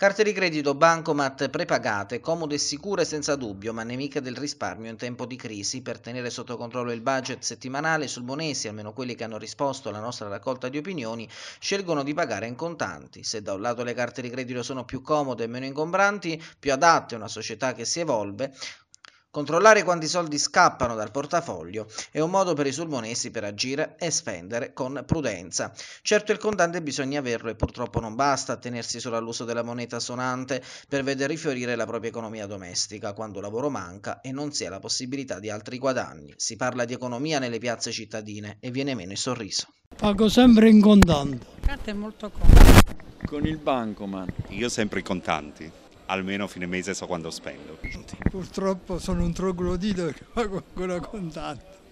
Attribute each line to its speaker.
Speaker 1: Carte di credito, bancomat, prepagate, comode e sicure senza dubbio, ma nemiche del risparmio in tempo di crisi. Per tenere sotto controllo il budget settimanale, i sulbonesi, almeno quelli che hanno risposto alla nostra raccolta di opinioni, scelgono di pagare in contanti. Se da un lato le carte di credito sono più comode e meno ingombranti, più adatte a una società che si evolve, Controllare quanti soldi scappano dal portafoglio è un modo per i sulmonesi per agire e spendere con prudenza. Certo il contante bisogna averlo e purtroppo non basta tenersi solo all'uso della moneta sonante per vedere rifiorire la propria economia domestica quando lavoro manca e non si ha la possibilità di altri guadagni. Si parla di economia nelle piazze cittadine e viene meno il sorriso.
Speaker 2: Pago sempre in contante. La Carta è molto comoda. Con il bancomat. Io sempre i contanti almeno a fine mese so quanto spendo. Purtroppo sono un troglodito che pago ancora contatto.